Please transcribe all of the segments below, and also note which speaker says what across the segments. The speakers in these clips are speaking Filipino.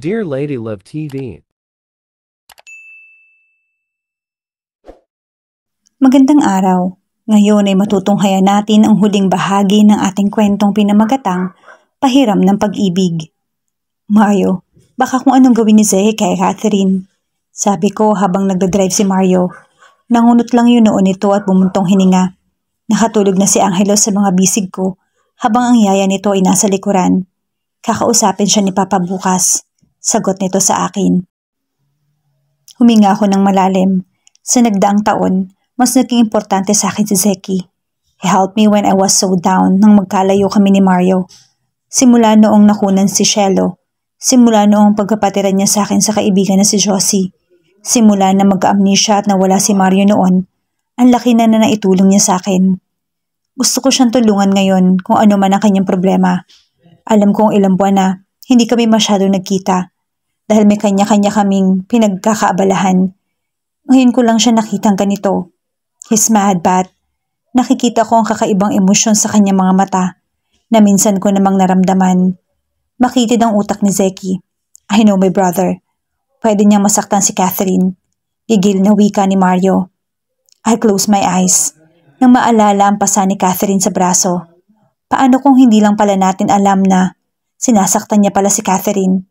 Speaker 1: Dear Lady Love TV Magandang araw. Ngayon ay matutunghayan natin ang huling bahagi ng ating kwentong pinamagatang Pahiram ng Pag-ibig. Mario, baka kung anong gawin ni Zay kay Catherine. Sabi ko habang nagdadrive si Mario. Nangunot lang yun noon ito at bumuntong hininga. Nakatulog na si Angelo sa mga bisig ko habang ang yaya nito ay nasa likuran. Kakausapin siya ni Papa bukas. Sagot nito sa akin. Huminga ako ng malalim. Sa nagdaang taon, mas naging importante sa akin si Zeki. He helped me when I was so down nang magkalayo kami ni Mario. Simula noong nakunan si Shelo, simula noong pagkapatiran niya sa akin sa kaibigan na si Josie, simula na mag amnesia at nawala si Mario noon, ang laki na na naitulong niya sa akin. Gusto ko siyang tulungan ngayon kung ano man ang kanyang problema. Alam kong ilang buwan na, hindi kami masyado nagkita dahil may kanya-kanya kaming pinagkakaabalahan. Ngayon ko lang siya nakitang ganito. His mad bat. Nakikita ko ang kakaibang emosyon sa kanyang mga mata na minsan ko namang naramdaman. Makitid ang utak ni Zeki. I know my brother. Pwede niyang masaktan si Catherine. Gigil na wika ni Mario. I close my eyes nang maalala ang pasa ni Catherine sa braso. Paano kung hindi lang pala natin alam na sinasaktan niya pala si Catherine?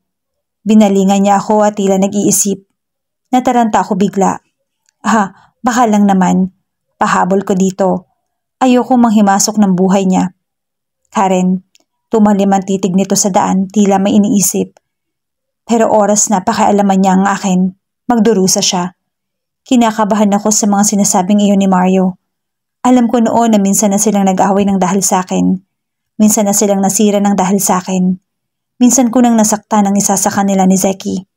Speaker 1: Binalingan niya ako at tila nag-iisip. Nataranta ako bigla. Ha, baka lang naman. Pahabol ko dito. Ayoko manghimasok ng buhay niya. Karen, tumalim ang titig nito sa daan tila may iniisip. Pero oras na pakialaman niya ang akin. Magdurusa siya. Kinakabahan ako sa mga sinasabing iyon ni Mario. Alam ko noon na minsan na silang nag-away ng dahil sa akin. Minsan na silang nasira ng dahil sa akin. Minsan ko nang nasaktan ang isa sa kanila ni Zeki.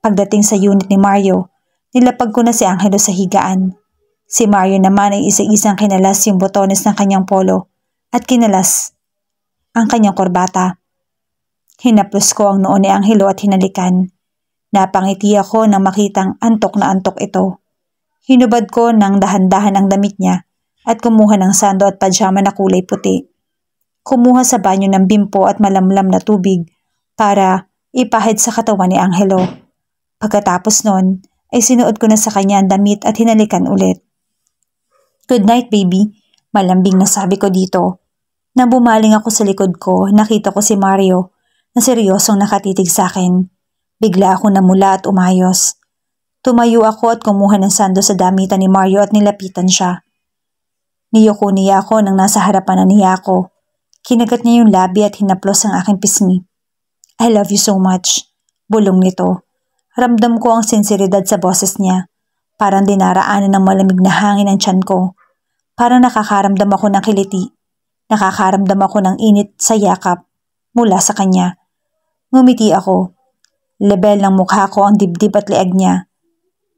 Speaker 1: Pagdating sa unit ni Mario, nilapag ko na si Angelo sa higaan. Si Mario naman ay isa-isang kinalas yung botones ng kanyang polo at kinalas ang kanyang korbata. Hinaplos ko ang noon ni Angelo at hinalikan. Napangiti ako nang makitang antok na antok ito. Hinubad ko ng dahan-dahan ang damit niya at kumuha ng sando at pajama na kulay puti kumuha sa banyo ng bimpo at malamlam na tubig para ipahid sa katawan ni Angelo. Pagkatapos nun, ay sinuot ko na sa kanya ang damit at hinalikan ulit. Good night, baby. Malambing na sabi ko dito. Nang bumaling ako sa likod ko, nakita ko si Mario na seryosong nakatitig sa akin. Bigla ako namula at umayos. Tumayo ako at kumuha ng sando sa damitan ni Mario at nilapitan siya. Niyukuniya ako nang nasa harapan na niya ako. Kinagat niya yung labi at hinaplos ang aking pisngi. I love you so much. Bulong nito. Ramdam ko ang sinseridad sa boses niya. Parang dinaraanan ng malamig na hangin ang tiyan ko. Parang nakakaramdam ako ng kiliti. Nakakaramdam ako ng init sa yakap mula sa kanya. Ngumiti ako. Lebel ng mukha ko ang dibdib at leeg niya.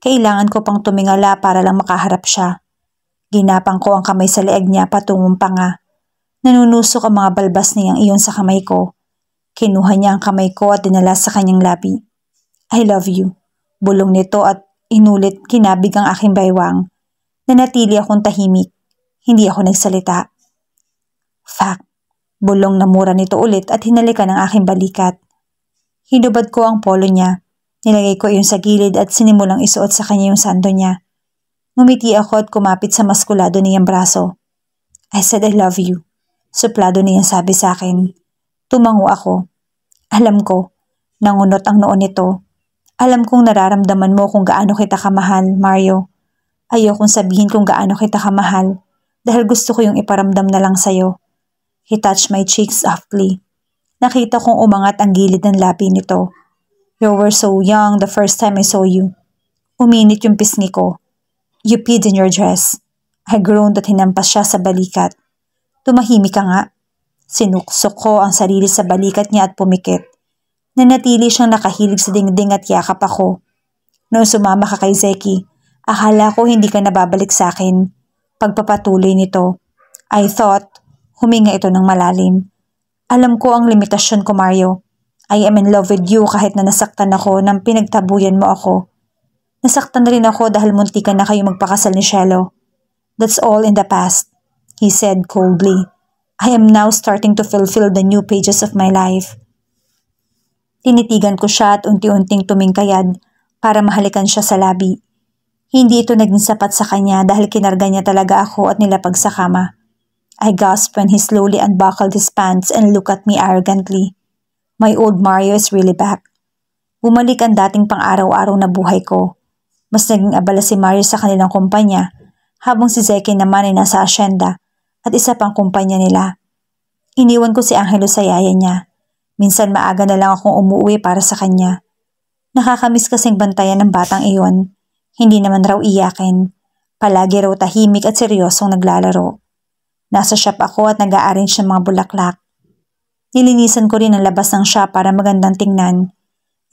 Speaker 1: Kailangan ko pang tumingala para lang makaharap siya. Ginapang ko ang kamay sa leeg niya patungong panga. Nanunusok ang mga balbas niyang iyon sa kamay ko. Kinuha niya ang kamay ko at dinala sa kanyang labi. I love you. Bulong nito at inulit kinabig ang aking baywang. Nanatili akong tahimik. Hindi ako nagsalita. Fuck. Bulong na mura nito ulit at hinalikan ang aking balikat. Hinubad ko ang polo niya. Nilagay ko iyon sa gilid at sinimulang isuot sa kanya yung sando niya. Ngumiti ako at kumapit sa maskulado niyang braso. I said I love you. Suplado niya sabi sa akin. Tumango ako. Alam ko, nangunot ang noon nito. Alam kong nararamdaman mo kung gaano kita kamahal, Mario. Ayokong sabihin kung gaano kita kamahal dahil gusto ko yung iparamdam na lang sa'yo. He touched my cheeks softly. Nakita kong umangat ang gilid ng labi nito. You were so young the first time I saw you. Uminit yung pisngi ko. You peed in your dress. I groaned at hinampas siya sa balikat. Tumahimik ka nga. Sinuksok ko ang sarili sa balikat niya at pumikit. Nanatili siyang nakahilig sa dingding at yakap ako. Noong sumama ka kay Zeki, akala ko hindi ka nababalik sa akin. Pagpapatuloy nito, I thought, huminga ito ng malalim. Alam ko ang limitasyon ko, Mario. I am in love with you kahit na nasaktan ako nang pinagtabuyan mo ako. Nasaktan na rin ako dahil munti ka na kayo magpakasal ni Shelo. That's all in the past he said coldly. I am now starting to fulfill the new pages of my life. Tinitigan ko siya at unti-unting tumingkayad para mahalikan siya sa labi. Hindi ito naging sapat sa kanya dahil kinarga niya talaga ako at nilapag sa kama. I gasped when he slowly unbuckled his pants and looked at me arrogantly. My old Mario is really back. Bumalik ang dating pang-araw-araw na buhay ko. Mas naging abala si Mario sa kanilang kumpanya, habang si Zeke naman ay nasa asyenda at isa pang kumpanya nila. Iniwan ko si Angelo sa yaya niya. Minsan maaga na lang akong umuwi para sa kanya. Nakakamiss kasing bantayan ng batang iyon. Hindi naman raw iyakin. Palagi raw tahimik at seryosong naglalaro. Nasa shop ako at nag-a-arrange ng mga bulaklak. Nilinisan ko rin ang labas ng shop para magandang tingnan.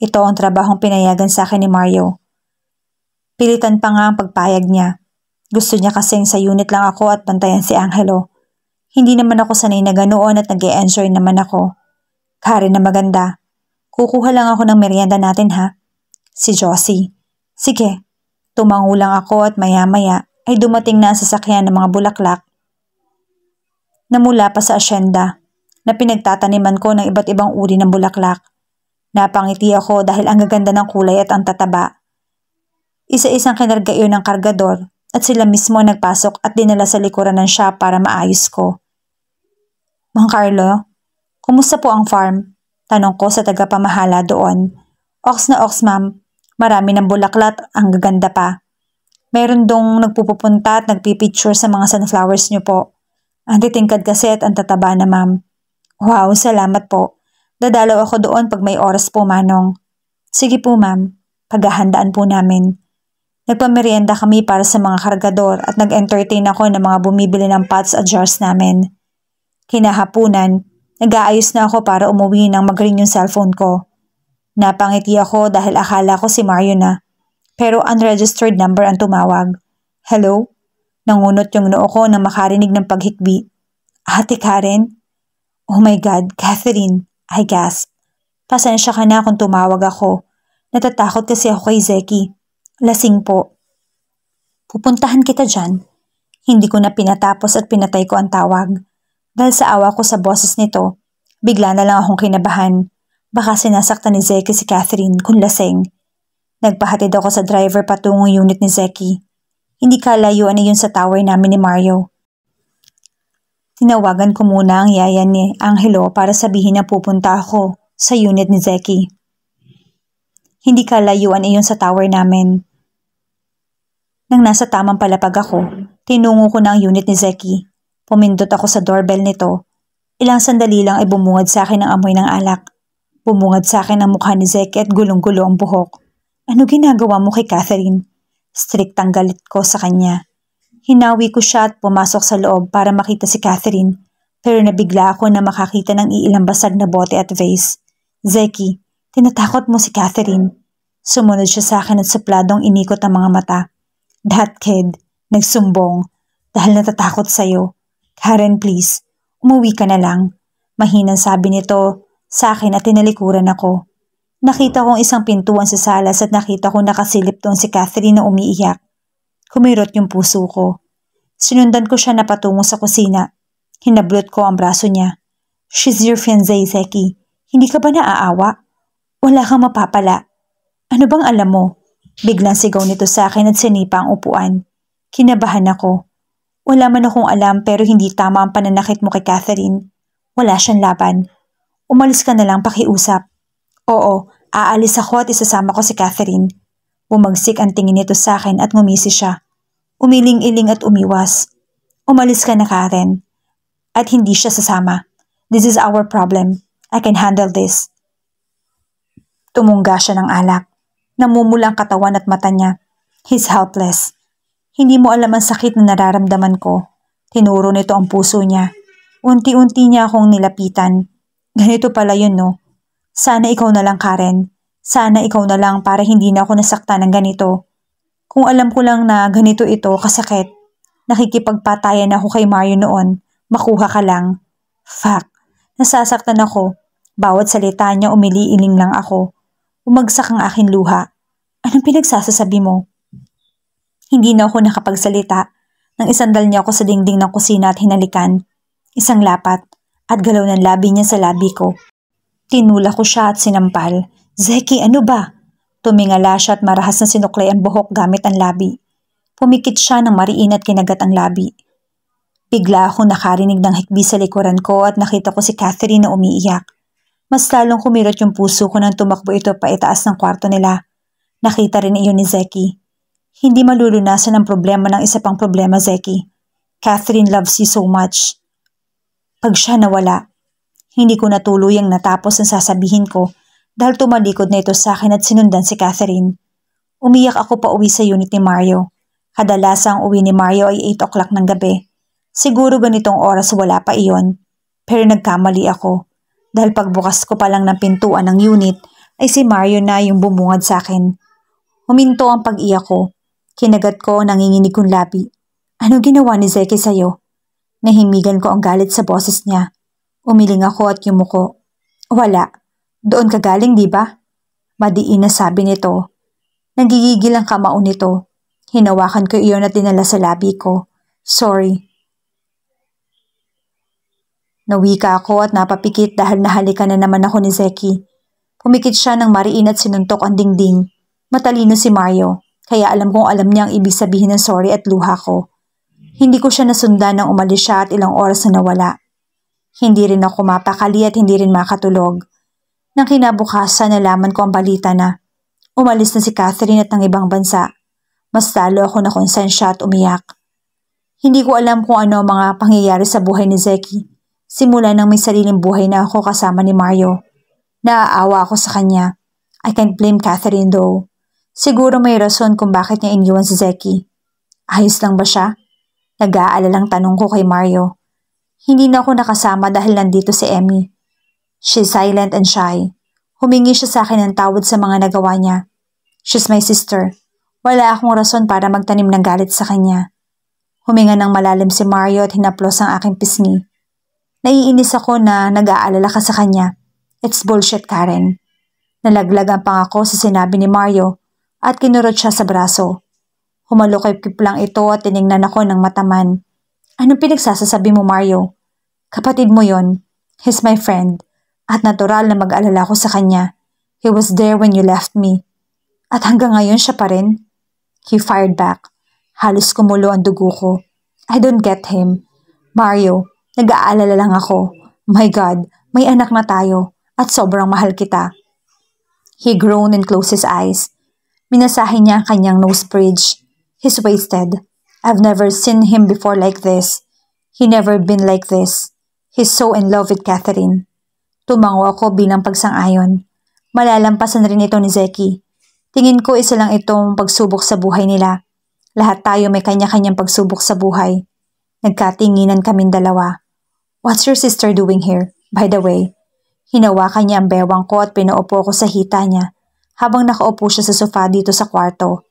Speaker 1: Ito ang trabahong pinayagan sa akin ni Mario. Pilitan pa nga ang pagpayag niya. Gusto niya kasing sa unit lang ako at pantayan si Angelo. Hindi naman ako sanay na ganoon at nag -e enjoy naman ako. Karen na maganda. Kukuha lang ako ng merienda natin ha. Si Josie. Sige. Tumango lang ako at maya-maya ay dumating na ang sasakyan ng mga bulaklak na mula pa sa asyenda na pinagtataniman ko ng iba't ibang uri ng bulaklak. Napangiti ako dahil ang gaganda ng kulay at ang tataba. Isa-isang kinarga iyon ng kargador at sila mismo nagpasok at dinala sa likuran ng shop para maayos ko. Mang Carlo, kumusta po ang farm? Tanong ko sa tagapamahala doon. Ox na ox ma'am, marami ng bulaklat, ang gaganda pa. Meron dong nagpupupunta at nagpipicture sa mga sunflowers niyo po. Ang titingkad kasi at ang tataba na ma'am. Wow, salamat po. Dadalaw ako doon pag may oras po manong. Sige po ma'am, paghahandaan po namin. Nagpamerienda kami para sa mga kargador at nag-entertain ako ng mga bumibili ng pots at jars namin. Kinahapunan, nag-aayos na ako para umuwi nang mag-ring yung cellphone ko. Napangiti ako dahil akala ko si Mario na. Pero unregistered number ang tumawag. Hello? Nangunot yung noo ko nang makarinig ng paghikbi. Ate Karen? Oh my God, Catherine, I gasped. Pasensya ka na kung tumawag ako. Natatakot kasi ako kay Zeki. Lasing po. Pupuntahan kita dyan. Hindi ko na pinatapos at pinatay ko ang tawag. Dahil sa awa ko sa boses nito, bigla na lang akong kinabahan. Baka sinasaktan ni Zeki si Catherine kung lasing. Nagpahatid ako sa driver patungong unit ni Zeki. Hindi kalayuan na yun sa tower namin ni Mario. Tinawagan ko muna ang yaya ni Angelo para sabihin na pupunta ako sa unit ni Zeki. Hindi kalayuan iyon sa tower namin. Nang nasa tamang palapag ako, tinungo ko na ang unit ni Zeki. Pumindot ako sa doorbell nito. Ilang sandali lang ay bumungad sa akin ang amoy ng alak. Bumungad sa akin ang mukha ni Zeki at gulong-gulo ang buhok. Ano ginagawa mo kay Catherine? Strict ang galit ko sa kanya. Hinawi ko siya at pumasok sa loob para makita si Catherine pero nabigla ako na makakita ng iilang basag na bote at vase. Zeki, Tinatakot mo si Catherine. Sumunod siya sa akin at supladong inikot ang mga mata. That kid, nagsumbong. Dahil natatakot sa'yo. Karen, please. Umuwi ka na lang. Mahinang sabi nito sa akin at tinalikuran ako. Nakita kong isang pintuan sa salas at nakita kong nakasilip doon si Catherine na umiiyak. Kumirot yung puso ko. Sinundan ko siya na patungo sa kusina. Hinablot ko ang braso niya. She's your fiancé, Seki. Hindi ka ba naaawa? Wala kang mapapala. Ano bang alam mo? Biglang sigaw nito sa akin at sinipa ang upuan. Kinabahan ako. Wala man akong alam pero hindi tama ang pananakit mo kay Catherine. Wala siyang laban. Umalis ka na lang pakiusap. Oo, aalis ako at isasama ko si Catherine. Bumagsik ang tingin nito sa akin at ngumisi siya. Umiling-iling at umiwas. Umalis ka na Karen. At hindi siya sasama. This is our problem. I can handle this. Tumungga siya ng alak. Namumula ang katawan at mata niya. He's helpless. Hindi mo alam ang sakit na nararamdaman ko. Tinuro nito ang puso niya. Unti-unti niya akong nilapitan. Ganito pala yun, no? Sana ikaw na lang, Karen. Sana ikaw na lang para hindi na ako nasaktan ng ganito. Kung alam ko lang na ganito ito, kasakit. Nakikipagpatayan ako kay Mario noon. Makuha ka lang. Fuck. Nasasaktan ako. Bawat salita niya umiliiling lang ako. Umagsak ang aking luha. Anong pinagsasasabi mo? Hindi na ako nakapagsalita nang isandal niya ako sa dingding ng kusina at hinalikan. Isang lapat at galaw ng labi niya sa labi ko. Tinula ko siya at sinampal. Zeki, ano ba? Tumingala siya at marahas na sinuklay ang buhok gamit ang labi. Pumikit siya ng mariin at kinagat ang labi. Bigla akong nakarinig ng hikbi sa likuran ko at nakita ko si Catherine na umiiyak. Mas lalong kumilot yung puso ko nang tumakbo ito paitaas ng kwarto nila. Nakita rin iyon ni Zeki. Hindi malulunasan ang problema ng isa pang problema, Zeki. Catherine loves you so much. Pag siya nawala, hindi ko natuloy ang natapos ang sasabihin ko dahil tumalikod na ito sa akin at sinundan si Catherine. Umiyak ako pa uwi sa unit ni Mario. Kadalasan ang uwi ni Mario ay 8 o'clock ng gabi. Siguro ganitong oras wala pa iyon. Pero nagkamali ako dahil pagbukas ko pa lang ng pintuan ng unit ay si Mario na yung bumungad sa akin. Huminto ang pag-iyak ko. Kinagat ko nanginginig kong labi. Ano ginawa ni Zeke sa'yo? Nahimigan ko ang galit sa boses niya. Umiling ako at yumuko. Wala. Doon ka galing, di ba? Madiin na sabi nito. Nagigigil ang kamao nito. Hinawakan ko iyon at dinala sa labi ko. Sorry, Nawika ako at napapikit dahil nahalika na naman ako ni Zeki. Pumikit siya ng mariin at sinuntok ang dingding. Matalino si Mario, kaya alam kong alam niya ang ibig sabihin ng sorry at luha ko. Hindi ko siya nasundan nang umalis siya at ilang oras na nawala. Hindi rin ako mapakali at hindi rin makatulog. Nang kinabukasan, nalaman ko ang balita na umalis na si Catherine at ng ibang bansa. Mas talo ako na konsensya at umiyak. Hindi ko alam kung ano ang mga pangyayari sa buhay ni Zeki Simula nang may sariling buhay na ako kasama ni Mario. Naaawa ako sa kanya. I can't blame Catherine though. Siguro may rason kung bakit niya iniwan si Zeki. Ayos lang ba siya? Nag-aalalang tanong ko kay Mario. Hindi na ako nakasama dahil nandito si Emmy. She's silent and shy. Humingi siya sa akin ng tawad sa mga nagawa niya. She's my sister. Wala akong rason para magtanim ng galit sa kanya. Huminga ng malalim si Mario at hinaplos ang aking pisngi. Naiinis ako na nag-aalala ka sa kanya. It's bullshit, Karen. Nalaglag ang pangako sa sinabi ni Mario at kinurot siya sa braso. Humalukip-kip lang ito at tinignan ako ng mataman. Anong pinagsasasabi mo, Mario? Kapatid mo yon. He's my friend. At natural na mag-alala ko sa kanya. He was there when you left me. At hanggang ngayon siya pa rin. He fired back. Halos kumulo ang dugo ko. I don't get him. Mario, Nag-aalala lang ako. My God, may anak na tayo at sobrang mahal kita. He groaned and closed his eyes. Minasahin niya ang kanyang nose bridge. He's wasted. I've never seen him before like this. He never been like this. He's so in love with Catherine. Tumango ako bilang pagsang-ayon. Malalampasan rin ito ni Zeki. Tingin ko isa lang itong pagsubok sa buhay nila. Lahat tayo may kanya-kanyang pagsubok sa buhay. Nagkatinginan kaming dalawa. What's your sister doing here? By the way, hinawakan niya ang bewang ko at pinaupo ko sa hita niya habang nakaupo siya sa sofa dito sa kwarto.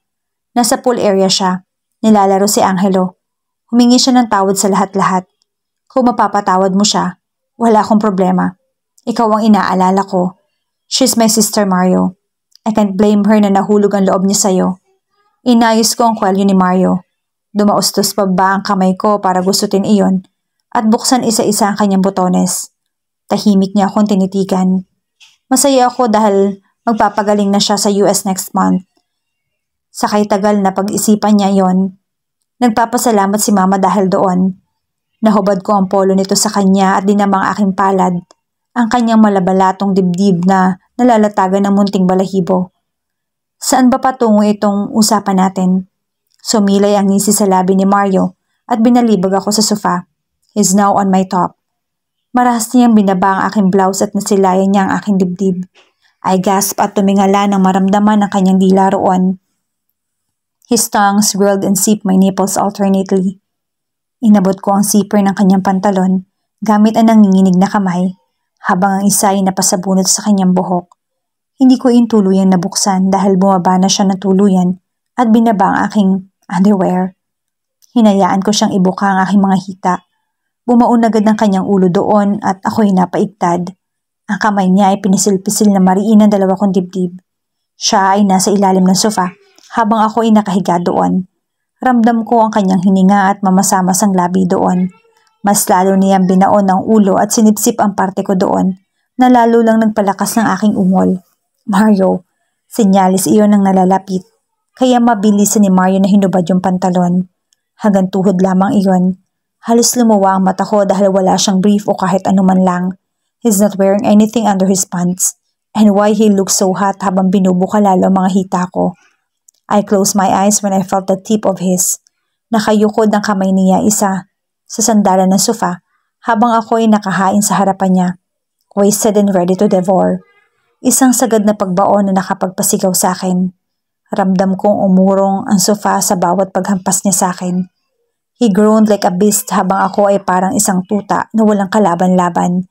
Speaker 1: Nasa pool area siya. Nilalaro si Angelo. Humingi siya ng tawad sa lahat-lahat. Kung mapapatawad mo siya, wala akong problema. Ikaw ang inaalala ko. She's my sister Mario. I can't blame her na nahulog ang loob niya sa'yo. Inayos ko ang kwelyo ni Mario. Dumaustos pa ba ang kamay ko para gustutin iyon at buksan isa-isa ang kanyang botones. Tahimik niya akong tinitigan. Masaya ako dahil magpapagaling na siya sa US next month. Sakay tagal na pag-isipan niya yon. Nagpapasalamat si mama dahil doon. Nahubad ko ang polo nito sa kanya at dinamang aking palad. Ang kanyang malabalatong dibdib na nalalatagan ng munting balahibo. Saan ba patungo itong usapan natin? Sumilay ang ngisi sa labi ni Mario at binalibag ako sa sofa is now on my top. Marahas niyang binaba ang aking blouse at nasilayan niya ang aking dibdib. I gasped at tumingala nang maramdaman ang kanyang dila roon. His tongue swirled and sipped my nipples alternately. Inabot ko ang zipper ng kanyang pantalon gamit ang nanginginig na kamay habang ang isa ay napasabunot sa kanyang buhok. Hindi ko yung tuluyang nabuksan dahil bumaba na siya ng tuluyan at binaba ang aking underwear. Hinayaan ko siyang ibuka ang aking mga hita Bumaon agad ng kanyang ulo doon at ako'y napaigtad. Ang kamay niya ay pinisil-pisil na mariin ang dalawa kong dibdib. Siya ay nasa ilalim ng sofa habang ako ay nakahiga doon. Ramdam ko ang kanyang hininga at mamasamas ang labi doon. Mas lalo niyang binaon ang ulo at sinipsip ang parte ko doon na lalo lang nagpalakas ng aking ungol. Mario, sinyalis iyon ang nalalapit. Kaya mabilisan ni Mario na hinubad yung pantalon. Hagang tuhod lamang iyon. Halos lumuwa ang mata ko dahil wala siyang brief o kahit anuman lang. He's not wearing anything under his pants. And why he looks so hot habang binubuka lalo mga hita ko. I closed my eyes when I felt the tip of his. Nakayukod ang kamay niya isa sa sandalan ng sofa habang ako ay nakahain sa harapan niya, wasted and ready to devour. Isang sagad na pagbaon na nakapagpasigaw sa akin. Ramdam kong umurong ang sofa sa bawat paghampas niya sa akin. He groaned like a beast habang ako ay parang isang tuta na walang kalaban-laban.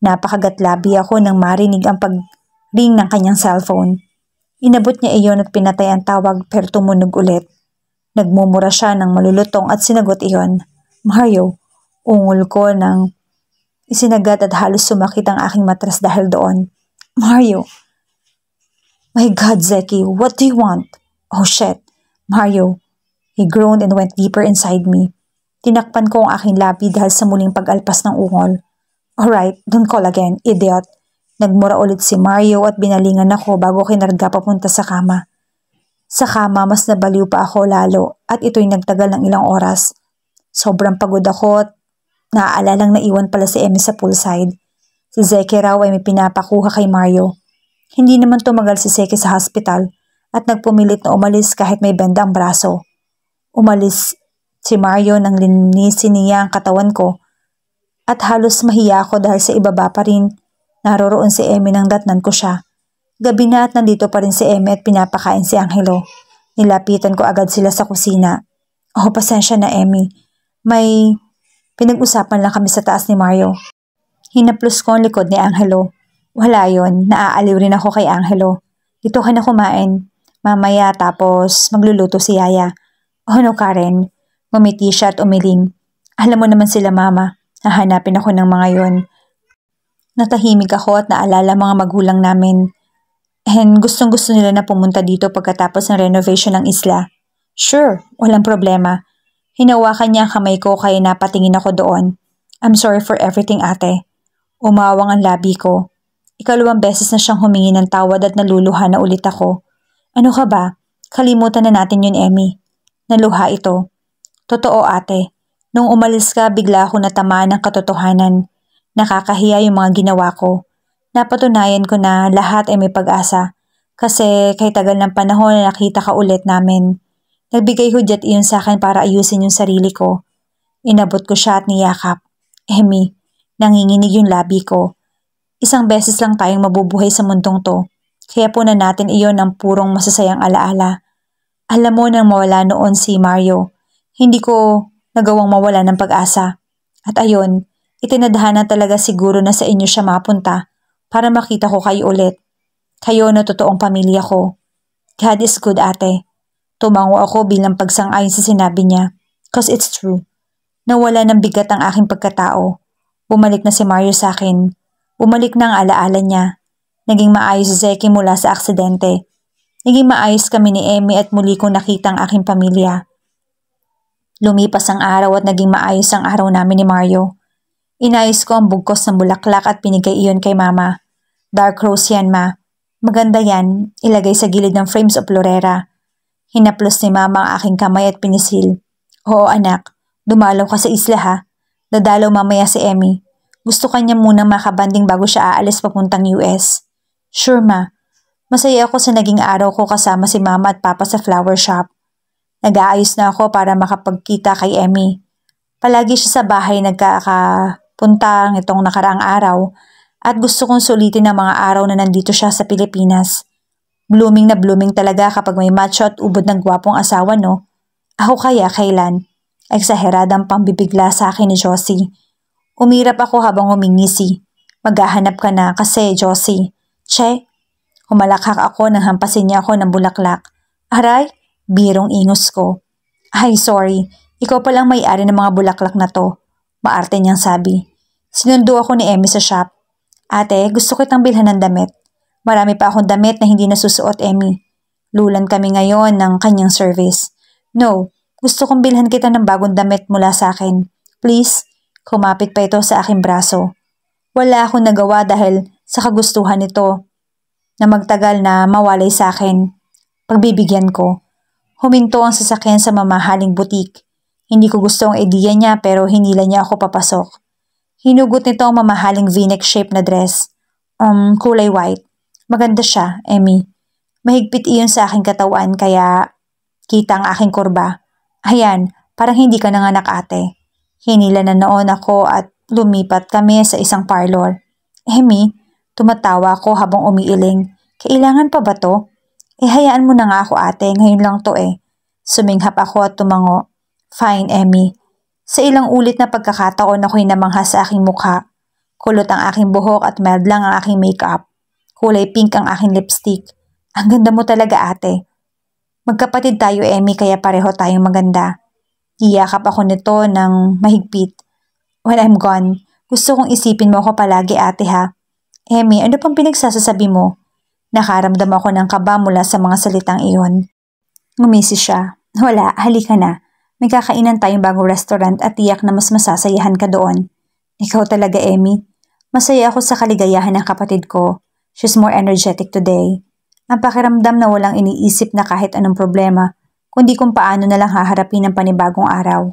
Speaker 1: Napakagatlabi ako nang marinig ang pag-ring ng kanyang cellphone. Inabot niya iyon at pinatay ang tawag pero tumunog ulit. Nagmumura siya ng malulutong at sinagot iyon. Mario, ungol ko ng isinagat at halos sumakit ang aking matras dahil doon. Mario, my God, Zeki, what do you want? Oh shit, Mario, He groaned and went deeper inside me. Tinakpan ko ang aking labi dahil sa muling pag-alpas ng ungol. Alright, don't call again, idiot. Nagmura ulit si Mario at binalingan ako bago kinarga papunta sa kama. Sa kama, mas nabaliw pa ako lalo at ito'y nagtagal ng ilang oras. Sobrang pagod ako at naaalalang naiwan pala si Emmy sa poolside. Si Zeke raw ay may pinapakuha kay Mario. Hindi naman tumagal si Zeke sa hospital at nagpumilit na umalis kahit may benda ang braso. Umalis si Mario nang linisin niya ang katawan ko at halos mahiya ako dahil sa ibaba pa rin. Naroroon si Emmy nang datnan ko siya. Gabi na at nandito pa rin si Emmy at pinapakain si Angelo. Nilapitan ko agad sila sa kusina. Oh, pasensya na Emmy. May pinag-usapan lang kami sa taas ni Mario. Hinaplos ko ang likod ni Angelo. Wala yon, naaaliw rin ako kay Angelo. Dito ka na kumain. Mamaya tapos magluluto si Yaya. Oh no, Karen. Ngumiti siya at umiling. Alam mo naman sila, Mama. Hahanapin ako ng mga yon. Natahimik ako at naalala mga magulang namin. And gustong-gusto nila na pumunta dito pagkatapos ng renovation ng isla. Sure, walang problema. Hinawakan niya ang kamay ko kaya napatingin ako doon. I'm sorry for everything, ate. Umawang ang labi ko. Ikalawang beses na siyang humingi ng tawad at naluluha na ulit ako. Ano ka ba? Kalimutan na natin yun, Emmy. Naluha ito. Totoo ate, nung umalis ka bigla ako natamaan ng katotohanan. Nakakahiya yung mga ginawa ko. Napatunayan ko na lahat ay may pag-asa. Kasi kahit tagal ng panahon na nakita ka ulit namin. Nagbigay hudyat iyon sa akin para ayusin yung sarili ko. Inabot ko siya at niyakap. Emi, nanginginig yung labi ko. Isang beses lang tayong mabubuhay sa mundong to. Kaya po na natin iyon ng purong masasayang alaala. Alam mo nang mawala noon si Mario, hindi ko nagawang mawala ng pag-asa. At ayon, itinadhana talaga siguro na sa inyo siya mapunta para makita ko kayo ulit. Kayo na totoong pamilya ko. God is good ate. Tumango ako bilang pagsang-ayon sa sinabi niya. Cause it's true. Nawala ng bigat ang aking pagkatao. Bumalik na si Mario sa akin. Bumalik na ang alaala niya. Naging maayos si Zeki mula sa aksidente. Naging maayos kami ni Emmy at muli kong nakita ang aking pamilya. Lumipas ang araw at naging maayos ang araw namin ni Mario. Inayos ko ang bugkos ng bulaklak at pinigay iyon kay mama. Dark rose yan ma. Maganda yan, ilagay sa gilid ng frames o florera. Hinaplos ni mama ang aking kamay at pinisil. Oo anak, dumalaw ka sa isla ha. Dadalaw mamaya si Emmy. Gusto kanya munang makabanding bago siya aalis papuntang US. Sure ma, Masaya ako sa naging araw ko kasama si mama at papa sa flower shop. Nag-aayos na ako para makapagkita kay Emmy. Palagi siya sa bahay nagkakapunta itong nakaraang araw at gusto kong sulitin ang mga araw na nandito siya sa Pilipinas. Blooming na blooming talaga kapag may macho at ubod ng gwapong asawa no? Ako kaya kailan? Eksaheradang pambibigla sa akin ni Josie. Umirap ako habang humingisi. Maghahanap ka na kasi Josie. Che, Humalakak ako nang hampasin niya ako ng bulaklak. Aray, birong ingos ko. Ay, sorry. Ikaw palang may-ari ng mga bulaklak na to. Maarte niyang sabi. Sinundo ako ni Emmy sa shop. Ate, gusto kitang bilhan ng damit. Marami pa akong damit na hindi nasusuot, Emmy. Lulan kami ngayon ng kanyang service. No, gusto kong bilhan kita ng bagong damit mula sa akin. Please, kumapit pa ito sa aking braso. Wala akong nagawa dahil sa kagustuhan nito na magtagal na mawalay sa akin. Pagbibigyan ko. Huminto ang sasakyan sa mamahaling butik. Hindi ko gusto ang ideya niya pero hinila niya ako papasok. Hinugot nito ang mamahaling v-neck shape na dress. Um, kulay white. Maganda siya, Emmy. Mahigpit iyon sa aking katawan kaya kita ang aking kurba. Ayan, parang hindi ka nanganak ate. Hinila na noon ako at lumipat kami sa isang parlor. Emmy, Tumatawa ako habang umiiling. Kailangan pa ba to? Eh hayaan mo na nga ako ate, ngayon lang to eh. Suminghap ako at tumango. Fine, Emmy. Sa ilang ulit na pagkakataon ako'y namangha sa aking mukha. Kulot ang aking buhok at mild lang ang aking makeup. Kulay pink ang aking lipstick. Ang ganda mo talaga ate. Magkapatid tayo, Emmy, kaya pareho tayong maganda. Iyakap ako nito ng mahigpit. When I'm gone, gusto kong isipin mo ako palagi ate ha. Emi, ano pang pinagsasasabi mo? Nakaramdam ako ng kaba mula sa mga salitang iyon. Ngumisi siya. Wala, halika na. May kakainan tayong bagong restaurant at tiyak na mas masasayahan ka doon. Ikaw talaga, Emi. Masaya ako sa kaligayahan ng kapatid ko. She's more energetic today. Ang pakiramdam na walang iniisip na kahit anong problema, kundi kung paano na lang haharapin ang panibagong araw.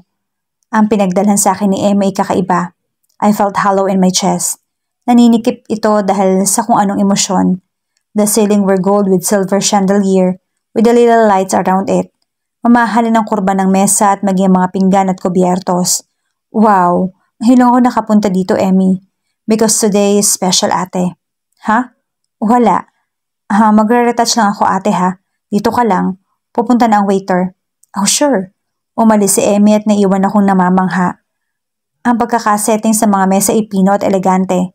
Speaker 1: Ang pinagdalhan sa akin ni Emma ay kakaiba. I felt hollow in my chest. Naninikip ito dahil sa kung anong emosyon. The ceiling were gold with silver chandelier with a little lights around it. Mamahalin ang kurba ng mesa at maging mga pinggan at kubyertos. Wow! Hilang ako nakapunta dito, Emmy. Because today is special, ate. Ha? Wala. Ha, magre-retouch lang ako, ate, ha? Dito ka lang. Pupunta na ang waiter. Oh, sure. Umalis si Emmy at naiwan akong namamangha. Ang pagkakasetting sa mga mesa ay pino at elegante.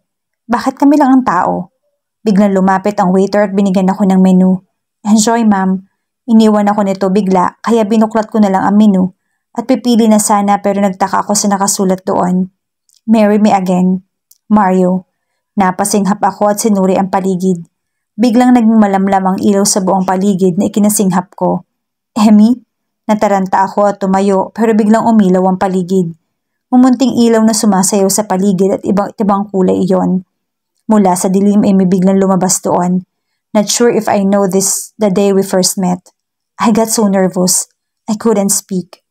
Speaker 1: Bakit kami lang ang tao? Biglang lumapit ang waiter at binigyan ako ng menu. Enjoy, ma'am. Iniwan ako nito bigla kaya binuklat ko na lang ang menu at pipili na sana pero nagtaka ako sa nakasulat doon. Marry me again. Mario. Napasinghap ako at sinuri ang paligid. Biglang naging malamlam ang ilaw sa buong paligid na ikinasinghap ko. Emmy? Nataranta ako at tumayo pero biglang umilaw ang paligid. Mumunting ilaw na sumasayaw sa paligid at ibang-ibang kulay iyon. Mula sa dilim ay may biglang lumabas doon. Not sure if I know this the day we first met. I got so nervous. I couldn't speak.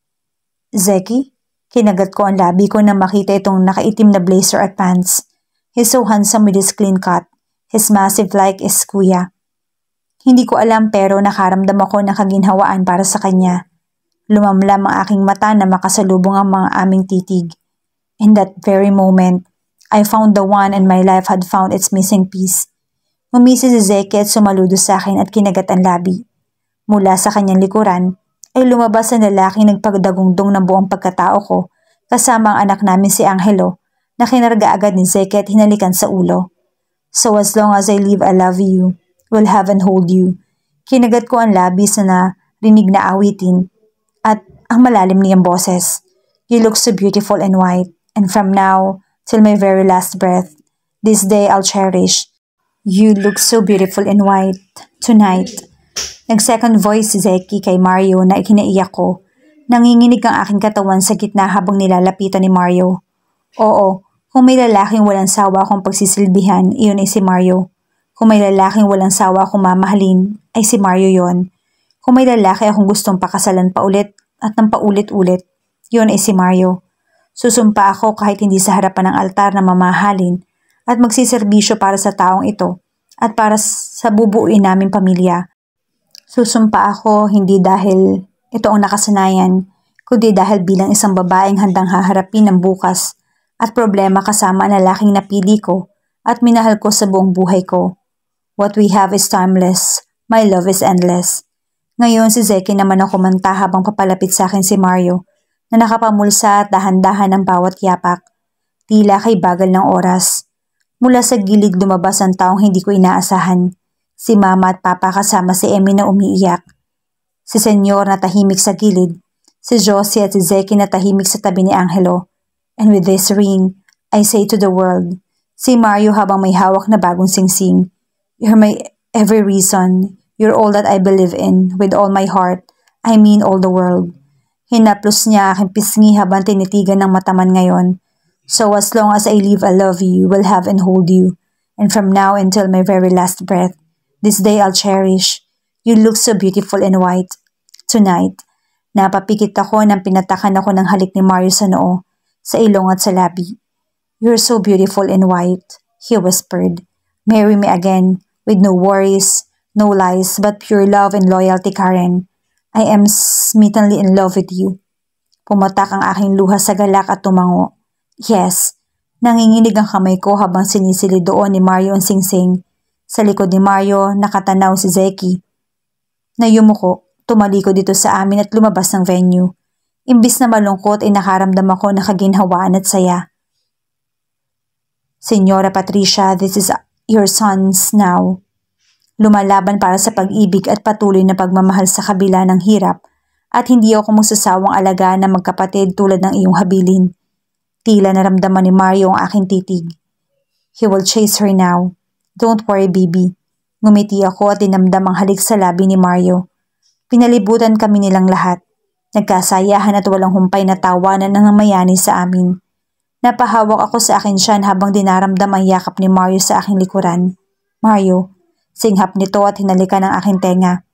Speaker 1: Zeki? Kinagat ko ang labi ko nang makita itong nakaitim na blazer at pants. He's so handsome with his clean cut. His massive like is kuya. Hindi ko alam pero nakaramdam ako ng kaginhawaan para sa kanya. Lumamlam ang aking mata na makasalubong ang mga aming titig. In that very moment, I found the one and my life had found its missing piece. Umisi si Zeke at sumaludo sa akin at kinagat ang labi. Mula sa kanyang likuran, ay lumabas ang lalaking nagpagdagungdong ng buong pagkatao ko kasama ang anak namin si Angelo na kinarga agad ni Zeke at hinalikan sa ulo. So as long as I live I love you, will have and hold you. Kinagat ko ang labi sa na rinig na awitin at ang malalim niyang boses. You look so beautiful and white and from now, till my very last breath. This day I'll cherish. You look so beautiful in white. Tonight. Nag-second voice si Zeki kay Mario na ikinaiyak ko. Nanginginig ang aking katawan sa gitna habang nilalapitan ni Mario. Oo, kung may lalaking walang sawa akong pagsisilbihan, iyon ay si Mario. Kung may lalaking walang sawa akong mamahalin, ay si Mario yon. Kung may lalaki akong gustong pakasalan pa ulit at nang paulit-ulit, yon ay si Mario. Susumpa ako kahit hindi sa harapan ng altar na mamahalin at magsiserbisyo para sa taong ito at para sa bubuuin naming pamilya. Susumpa ako hindi dahil ito ang nakasanayan, kundi dahil bilang isang babaeng handang haharapin ng bukas at problema kasama na lalaking napili ko at minahal ko sa buong buhay ko. What we have is timeless. My love is endless. Ngayon si Zeki naman ang kumanta habang papalapit sa akin si Mario na nakapamulsa at dahan-dahan ang bawat yapak. Tila kay bagal ng oras. Mula sa gilid lumabas ang taong hindi ko inaasahan. Si mama at papa kasama si Emmy na umiiyak. Si senyor na tahimik sa gilid. Si Josie at si Zeki na tahimik sa tabi ni Angelo. And with this ring, I say to the world, si Mario habang may hawak na bagong singsing. You're my every reason. You're all that I believe in. With all my heart, I mean all the world. Hinaplos niya aking pisngi habang tinitigan ng mataman ngayon. So as long as I live, I love you, will have and hold you. And from now until my very last breath, this day I'll cherish. You look so beautiful and white. Tonight, napapikit ako nang pinatakan ako ng halik ni Mario sa noo, sa ilong at sa labi. You're so beautiful and white, he whispered. Marry me again, with no worries, no lies, but pure love and loyalty, Karen. I am smittenly in love with you. Pumatak ang aking luha sa galak at tumango. Yes, nanginginig ang kamay ko habang sinisili doon ni Mario ang singsing. -sing. Sa likod ni Mario, nakatanaw si Zeki. Nayumuko, tumaliko dito sa amin at lumabas ng venue. Imbis na malungkot ay nakaramdam ako ng kaginhawaan at saya. Senyora Patricia, this is your son's now. Lumalaban para sa pag-ibig at patuloy na pagmamahal sa kabila ng hirap at hindi ako magsasawang alagaan ng magkapatid tulad ng iyong habilin. Tila naramdaman ni Mario ang aking titig. He will chase her now. Don't worry, baby. Ngumiti ako at dinamdam ang halik sa labi ni Mario. Pinalibutan kami nilang lahat. Nagkasayahan at walang humpay na tawanan ang namayani sa amin. Napahawak ako sa akin siya habang dinaramdam ang yakap ni Mario sa aking likuran. Mario, Singhap nito at hinalikan ang aking tenga.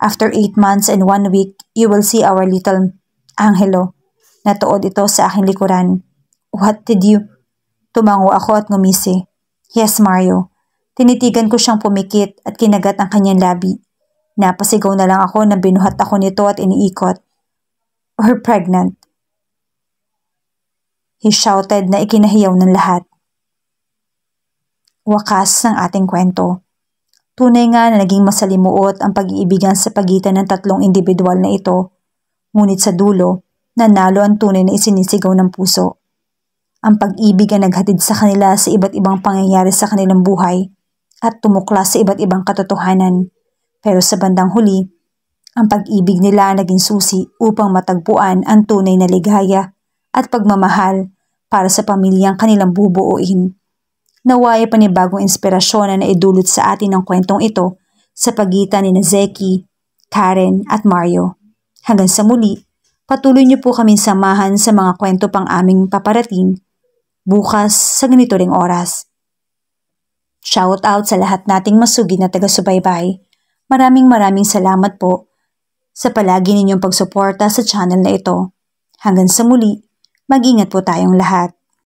Speaker 1: After eight months and one week, you will see our little angelo. Natuod ito sa aking likuran. What did you? Tumango ako at ngumisi. Yes, Mario. Tinitigan ko siyang pumikit at kinagat ang kanyang labi. Napasigaw na lang ako nang binuhat ako nito at iniikot. We're pregnant. He shouted na ikinahiyaw ng lahat. Wakas ng ating kwento. Tunay nga na naging masalimuot ang pag-iibigan sa pagitan ng tatlong individual na ito, ngunit sa dulo, nanalo ang tunay na isinisigaw ng puso. Ang pag-ibig ang naghatid sa kanila sa iba't ibang pangyayari sa kanilang buhay at tumuklas sa iba't ibang katotohanan. Pero sa bandang huli, ang pag-ibig nila naging susi upang matagpuan ang tunay na ligaya at pagmamahal para sa pamilyang kanilang bubuuin naway panibagong inspirasyon na naidulot sa atin ng kwentong ito sa pagitan ni Zeki, Karen at Mario. Hanggang sa muli, patuloy niyo po kaming samahan sa mga kwento pang aming paparating bukas sa ganito ring oras. Shout out sa lahat nating masugid na taga-subaybay. Maraming maraming salamat po sa palagi ninyong pagsuporta sa channel na ito. Hanggang sa muli, mag-ingat po tayong lahat.